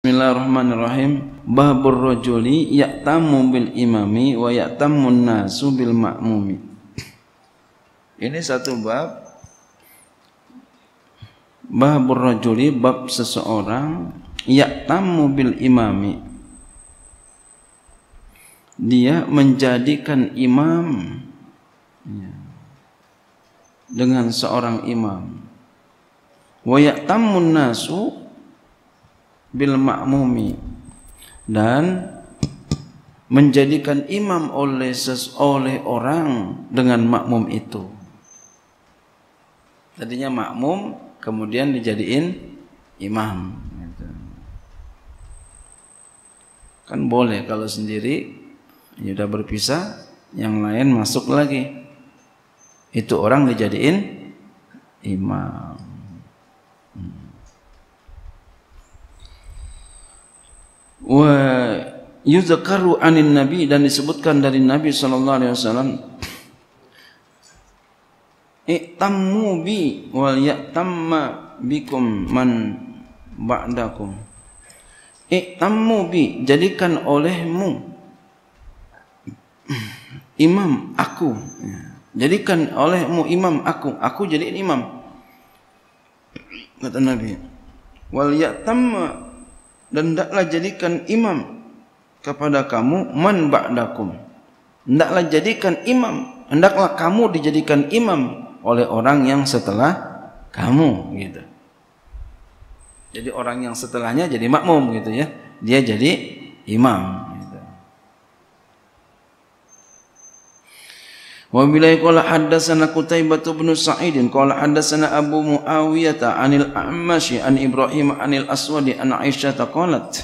Bismillahirrahmanirrahim. Babur rajuli ya'tamu bil imami wa ya'tamun nasu bil ma'mumi. Ini satu bab Babur rajuli bab seseorang ya'tamu bil imami. Dia menjadikan imam dengan seorang imam. Wa ya'tamun nasu bil ma'mumi dan menjadikan imam oleh ses oleh orang dengan makmum itu. Tadinya makmum kemudian dijadiin imam. Gitu. Kan boleh kalau sendiri sudah berpisah, yang lain masuk lagi. Itu orang dijadiin imam. wa yuzakaru anin nabi dan disebutkan dari nabi sallallahu alaihi wasallam iktammu bi wal yaktamma bikum man ba'dakum iktammu bi jadikan olehmu imam aku jadikan olehmu imam aku aku jadikan imam kata nabi wal yaktamma dan tidaklah jadikan imam kepada kamu man ba'dakum hendaklah jadikan imam hendaklah kamu dijadikan imam oleh orang yang setelah kamu gitu jadi orang yang setelahnya jadi makmum gitu ya dia jadi imam Wa bilai qala haddatsana Qutaibah bin Sa'id qala haddatsana Abu Muawiyah anil Ammasy an Ibrahim anil Aswad an Aisyah taqalat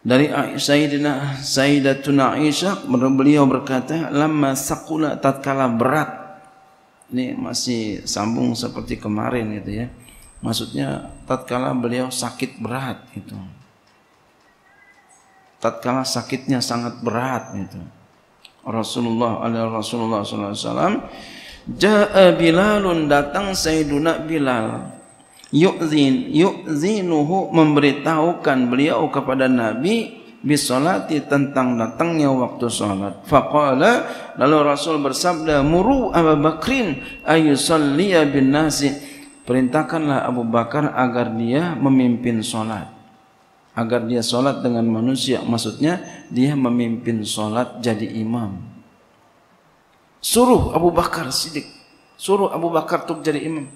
Dari Sayyidina Sayyidatun Aisyah beliau berkata lamma saqula tatkala berat ini masih sambung seperti kemarin gitu ya maksudnya tatkala beliau sakit berat gitu tatkala sakitnya sangat berat gitu Rasulullah ala Rasulullah sallallahu alaihi wasallam jaa Bilalun datang Sayyiduna Bilal yu'zin yu'zinuhu memberitahukan beliau kepada Nabi bisolati tentang datangnya waktu solat. Faqala lalu Rasul bersabda muru Abu Bakrin ayu bin nasi perintahkanlah Abu Bakar agar dia memimpin solat agar dia solat dengan manusia maksudnya dia memimpin solat jadi imam suruh Abu Bakar Siddiq suruh Abu Bakar untuk jadi imam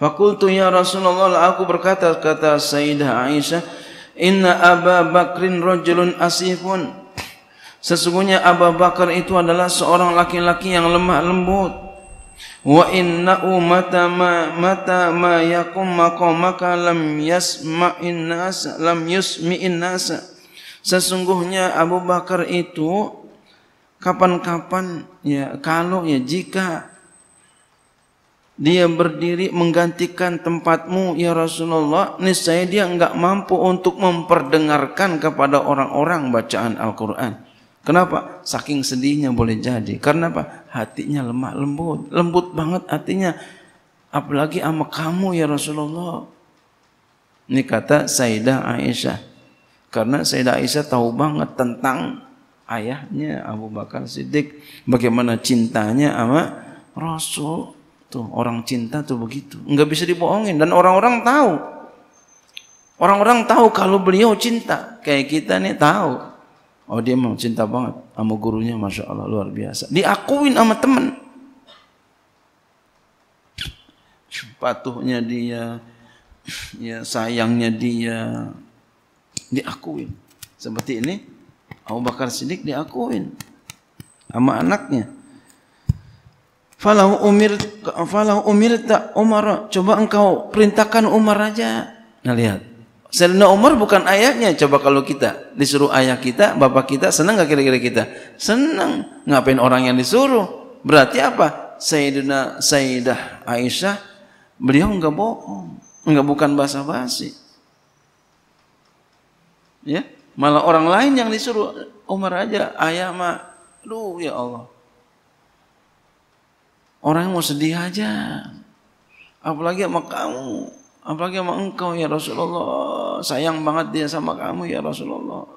Fakultu ya Rasulullah lah aku berkata kata Sayyidah Aisyah inna Aba Bakrin rajulun asifun sesungguhnya Abu Bakar itu adalah seorang laki-laki yang lemah lembut wa inna umata ma mata ma yaqum maqamaka lam yasma innas lam yusmi innas sesungguhnya Abu Bakar itu kapan-kapan ya kalau ya jika dia berdiri menggantikan tempatmu ya Rasulullah niscaya dia enggak mampu untuk memperdengarkan kepada orang-orang bacaan Al-Qur'an Kenapa? Saking sedihnya boleh jadi. Karena apa? Hatinya lemah lembut. Lembut banget hatinya. Apalagi sama kamu ya Rasulullah. Ini kata Sayyidah Aisyah. Karena Sayyidah Aisyah tahu banget tentang ayahnya Abu Bakar Siddiq. Bagaimana cintanya sama Rasul. Tuh orang cinta tuh begitu. Enggak bisa dibohongin. Dan orang-orang tahu. Orang-orang tahu kalau beliau cinta. Kayak kita nih tahu Oh dia memang cinta banget sama gurunya, masya Allah luar biasa. Diakuin sama teman, Patuhnya dia, ya sayangnya dia, diakuin. Seperti ini, Abu Bakar Siddiq diakuin sama anaknya. Falahu umir, falahu umir tak Umar. Coba engkau perintahkan Umar aja. Nah lihat, Selina Umar bukan ayahnya. Coba kalau kita disuruh ayah kita, bapak kita, senang gak kira-kira kita? Senang. Ngapain orang yang disuruh? Berarti apa? Sayyidina Sayyidah Aisyah, beliau nggak bohong. nggak bukan basa-basi. Ya, malah orang lain yang disuruh Umar aja, ayah mak. Aduh, ya Allah. Orang yang mau sedih aja. Apalagi sama kamu Apalagi sama engkau ya Rasulullah. Sayang banget dia sama kamu ya Rasulullah.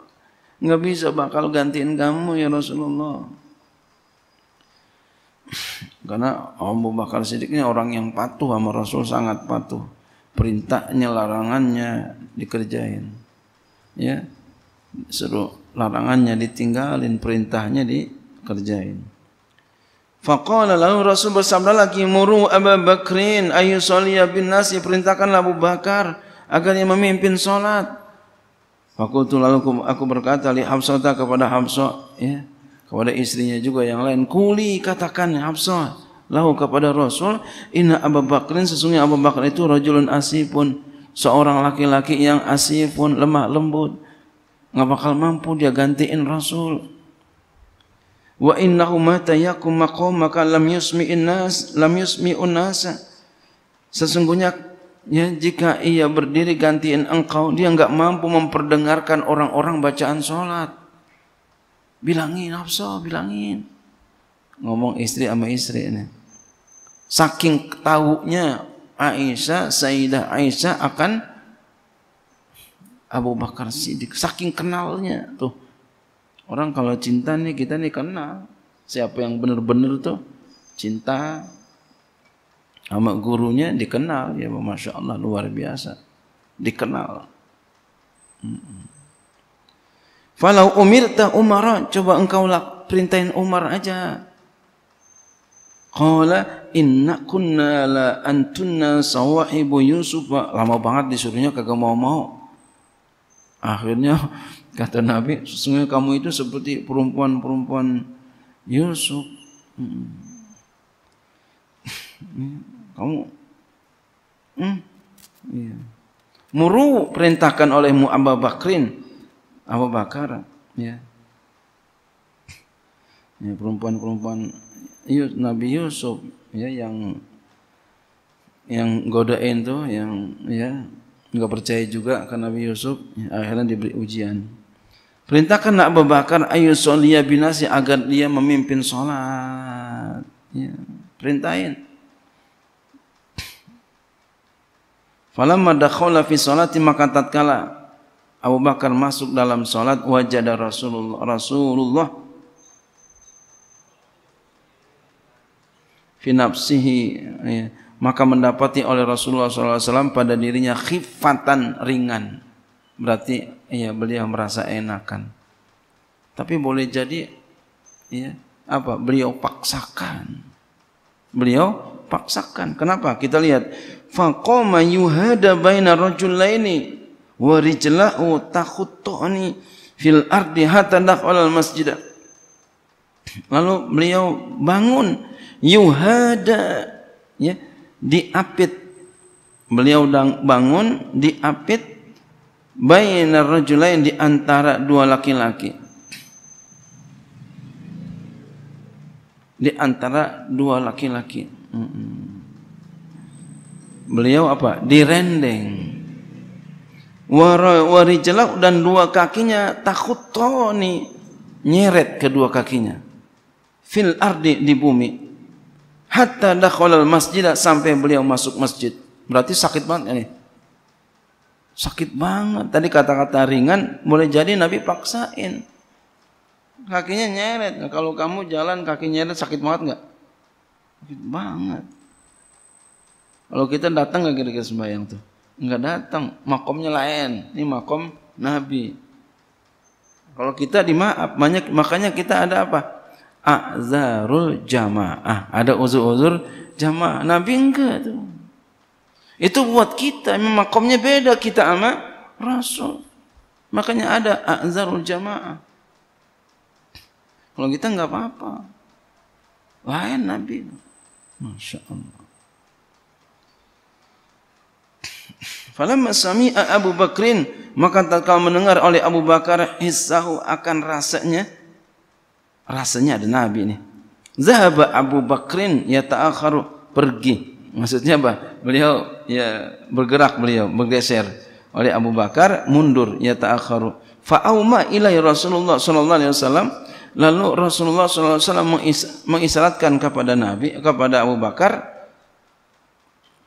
Nggak bisa bakal gantiin kamu ya Rasulullah. Karena Abu Bakar sedikitnya orang yang patuh sama Rasul sangat patuh. Perintahnya, larangannya dikerjain. Ya, seru larangannya ditinggalin, perintahnya dikerjain. Faqala lalu Rasul bersabda lagi muru Abu Bakrin ayu soliya bin nasi perintahkanlah Abu Bakar agar ia memimpin salat. Fakultu lalu aku berkata li Hafsah kepada Hafsah ya kepada istrinya juga yang lain kuli katakan Hafsah lahu kepada Rasul inna Abu Bakrin sesungguhnya Abu Bakar itu rajulun asifun seorang laki-laki yang asifun lemah lembut enggak bakal mampu dia gantiin Rasul. wa innahu mata yakum maqamaka lam yusmi'in nas lam yusmi'un nasa sesungguhnya ya, jika ia berdiri gantiin engkau dia enggak mampu memperdengarkan orang-orang bacaan salat bilangin nafsu bilangin ngomong istri sama istri ini saking tahunya Aisyah Sayyidah Aisyah akan Abu Bakar Siddiq saking kenalnya tuh Orang kalau cinta nih kita nih kenal siapa yang benar-benar tuh cinta sama gurunya dikenal ya masya Allah luar biasa dikenal. Falau Falau umirta Umar, coba engkau lak perintahin Umar aja. Qala inna kunna la antunna sawahibu Yusuf. Lama banget disuruhnya kagak mau-mau. Akhirnya Kata Nabi, sesungguhnya kamu itu seperti perempuan-perempuan Yusuf. Hmm. kamu hmm? iya. Muru perintahkan olehmu Abu Bakrin, Abu Bakar, iya. ya. perempuan-perempuan Nabi Yusuf ya yang yang godain tuh yang ya nggak percaya juga ke Nabi Yusuf ya, akhirnya diberi ujian Perintahkan Abu Bakar ayu soliya binasi agar dia memimpin solat. Ya. Perintahin. Falah madakhola fi solat maka tatkala Abu Bakar masuk dalam solat wajah Rasulullah. Rasulullah finapsihi ya. maka mendapati oleh Rasulullah SAW pada dirinya khifatan ringan. berarti ya beliau merasa enakan. Tapi boleh jadi ya apa? Beliau paksakan. Beliau paksakan. Kenapa? Kita lihat faqama yuhada baina rajulaini wa rijlahu takhutuni fil ardi hatta dakhala masjid. Lalu beliau bangun yuhada ya diapit beliau bangun diapit bainar rajulain di antara dua laki-laki di antara dua laki-laki beliau apa direndeng wari jelak dan dua kakinya takut toni nyeret kedua kakinya fil ardi di bumi hatta dah al masjid sampai beliau masuk masjid berarti sakit banget ini ya sakit banget. Tadi kata-kata ringan, boleh jadi Nabi paksain. Kakinya nyeret. Nah, kalau kamu jalan kaki nyeret sakit banget nggak? Sakit banget. Kalau kita datang nggak kira-kira sembahyang tuh? Nggak datang. Makomnya lain. Ini makom Nabi. Kalau kita dimaaf, banyak, makanya kita ada apa? Azarul jamaah. Ada uzur-uzur jamaah. Nabi enggak tuh. Itu buat kita, memang makomnya beda kita sama Rasul. Makanya ada azharul jamaah. Kalau kita nggak apa-apa. Lain Nabi. Masya Allah. Falamma sami'a Abu Bakrin maka tatkala mendengar oleh Abu Bakar hisahu akan rasanya rasanya ada Nabi ini. Zahaba Abu Bakrin ya yata'akharu pergi Maksudnya apa? Beliau ya bergerak beliau, bergeser oleh Abu Bakar mundur ya ta'akharu. Fa auma ilai Rasulullah sallallahu alaihi wasallam lalu Rasulullah sallallahu alaihi wasallam mengisyaratkan kepada Nabi kepada Abu Bakar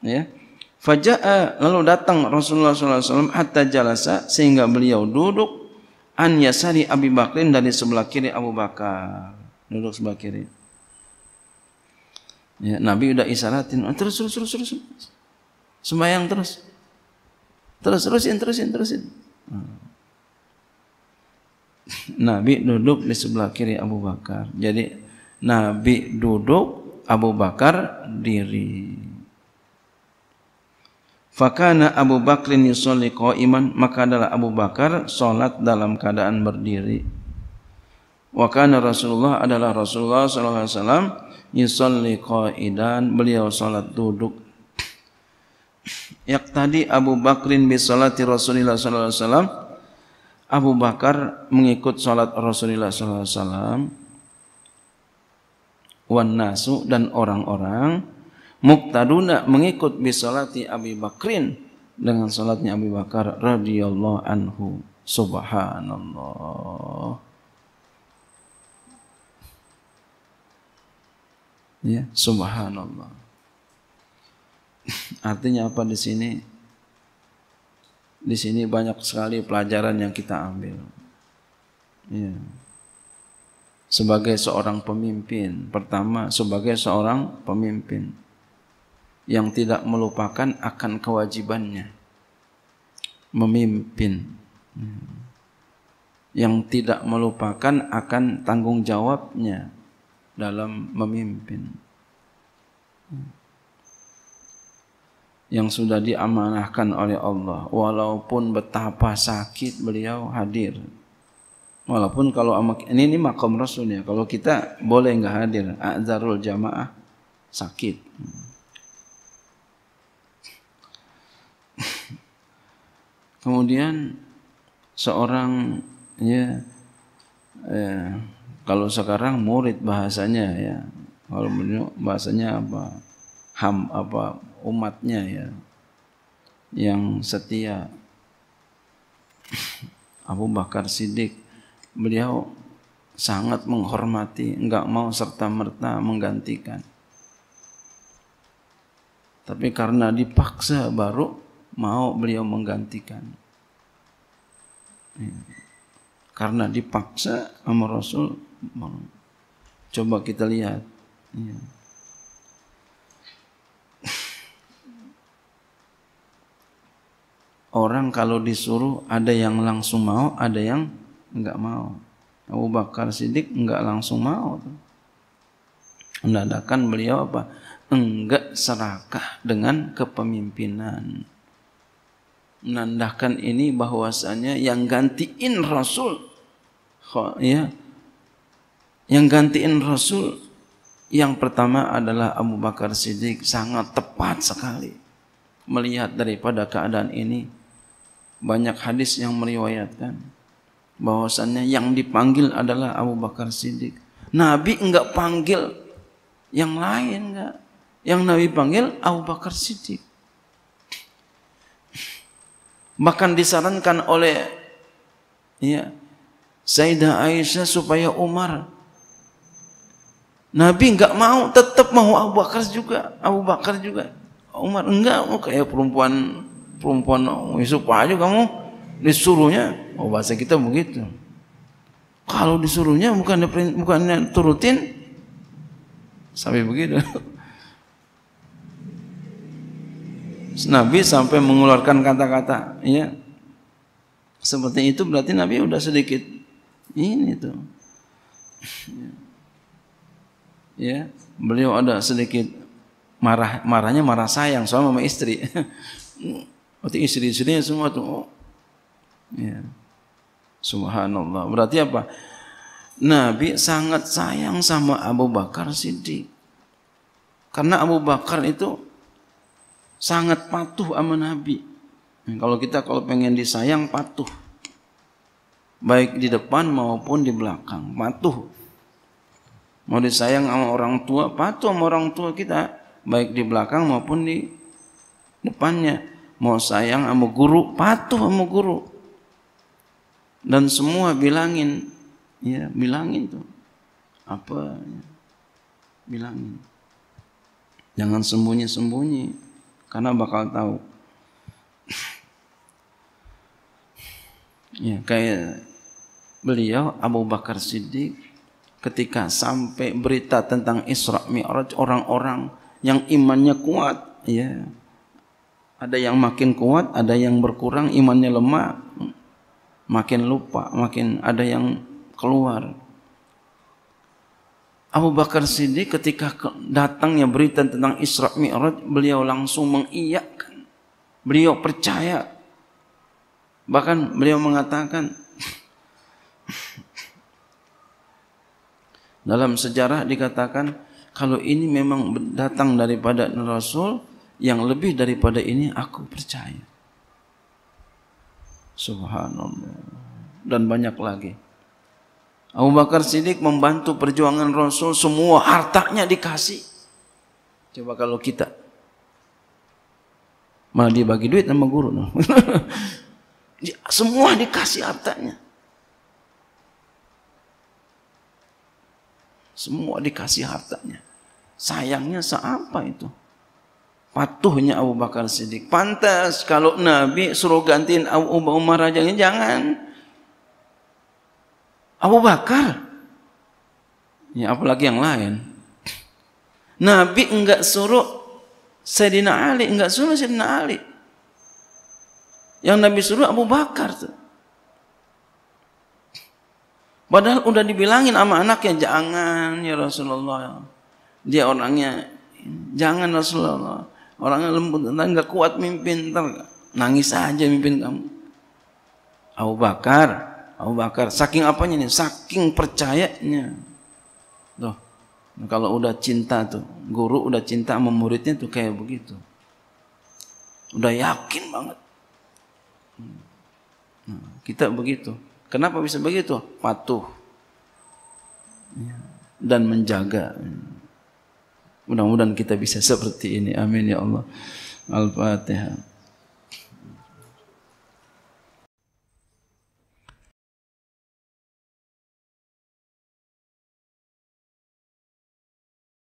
ya. Faja'a lalu datang Rasulullah sallallahu alaihi wasallam hatta jalasa sehingga beliau duduk an yasari Abi Bakrin dari sebelah kiri Abu Bakar duduk sebelah kiri. Ya, Nabi sudah isyaratin ah, terus terus terus terus sembahyang terus terus terusin terusin terusin. Hmm. Nabi duduk di sebelah kiri Abu Bakar. Jadi Nabi duduk Abu Bakar diri. Fakana Abu Bakrin yusolli qaiman maka adalah Abu Bakar salat dalam keadaan berdiri wa kana Rasulullah adalah Rasulullah sallallahu alaihi wasallam yusalli qaidan beliau salat duduk yak tadi Abu Bakrin bi salati Rasulullah sallallahu alaihi wasallam Abu Bakar mengikut salat Rasulullah sallallahu alaihi wasallam wan nasu dan orang-orang muktaduna mengikut bi salati Abi Bakrin dengan salatnya Abu Bakar radhiyallahu anhu subhanallah Ya, subhanallah. Artinya apa di sini? Di sini banyak sekali pelajaran yang kita ambil. Ya. Sebagai seorang pemimpin, pertama sebagai seorang pemimpin yang tidak melupakan akan kewajibannya memimpin iya. yang tidak melupakan akan tanggung jawabnya dalam memimpin. Yang sudah diamanahkan oleh Allah, walaupun betapa sakit beliau hadir. Walaupun kalau ini, ini makom Rasul ya, kalau kita boleh nggak hadir, azarul jamaah sakit. Kemudian seorang ya eh, kalau sekarang murid bahasanya ya. Kalau bahasanya apa? Ham apa umatnya ya. Yang setia. Abu Bakar Siddiq beliau sangat menghormati, enggak mau serta-merta menggantikan. Tapi karena dipaksa baru mau beliau menggantikan. Iya. Karena dipaksa sama Rasul Coba kita lihat. Ya. Orang kalau disuruh ada yang langsung mau, ada yang enggak mau. Abu Bakar Siddiq enggak langsung mau. Menandakan beliau apa? Enggak serakah dengan kepemimpinan. Menandakan ini bahwasannya yang gantiin Rasul. Ya, yang gantiin Rasul yang pertama adalah Abu Bakar Siddiq sangat tepat sekali melihat daripada keadaan ini banyak hadis yang meriwayatkan bahwasannya yang dipanggil adalah Abu Bakar Siddiq. Nabi enggak panggil yang lain enggak. Yang Nabi panggil Abu Bakar Siddiq. Bahkan disarankan oleh ya, Sayyidah Aisyah supaya Umar Nabi nggak mau, tetap mau Abu Bakar juga, Abu Bakar juga. Umar enggak mau kayak perempuan perempuan Yusuf aja kamu disuruhnya. Oh bahasa kita begitu. Kalau disuruhnya bukan bukannya turutin sampai begitu. Nabi sampai mengeluarkan kata-kata ya. Seperti itu berarti Nabi udah sedikit ini tuh. ya beliau ada sedikit marah marahnya marah sayang sama, sama istri berarti istri-istrinya semua tuh oh. ya. subhanallah berarti apa Nabi sangat sayang sama Abu Bakar Siddiq karena Abu Bakar itu sangat patuh sama Nabi nah, kalau kita kalau pengen disayang patuh baik di depan maupun di belakang patuh Mau disayang sama orang tua, patuh sama orang tua kita, baik di belakang maupun di depannya. Mau sayang sama guru, patuh sama guru. Dan semua bilangin, ya bilangin tuh. Apa? Ya. Bilangin. Jangan sembunyi-sembunyi, karena bakal tahu. ya kayak beliau Abu Bakar Siddiq ketika sampai berita tentang Isra Mi'raj orang-orang yang imannya kuat ya ada yang makin kuat ada yang berkurang imannya lemah makin lupa makin ada yang keluar Abu Bakar Siddiq ketika datangnya berita tentang Isra Mi'raj beliau langsung mengiyakan beliau percaya bahkan beliau mengatakan dalam sejarah dikatakan kalau ini memang datang daripada Rasul yang lebih daripada ini aku percaya. Subhanallah. Dan banyak lagi. Abu Bakar Siddiq membantu perjuangan Rasul semua hartanya dikasih. Coba kalau kita malah dibagi duit sama guru. semua dikasih hartanya. Semua dikasih hartanya. Sayangnya seapa itu? Patuhnya Abu Bakar Siddiq. Pantas kalau Nabi suruh gantiin Abu Umar rajanya jangan. Abu Bakar. Ya apalagi yang lain. Nabi enggak suruh Sayyidina Ali, enggak suruh Sayyidina Ali. Yang Nabi suruh Abu Bakar tuh. Padahal udah dibilangin sama anaknya jangan ya Rasulullah. Dia orangnya jangan Rasulullah. Orangnya lembut, ntar nggak kuat mimpin, ntar nangis aja mimpin kamu. Abu Bakar, Abu Bakar, saking apanya nih? Saking percayanya. Tuh, kalau udah cinta tuh, guru udah cinta sama muridnya tuh kayak begitu. Udah yakin banget. Hmm. Nah, kita begitu. Kenapa bisa begitu? Patuh ya. dan menjaga. Mudah-mudahan kita bisa seperti ini. Amin ya Allah. Al-Fatihah.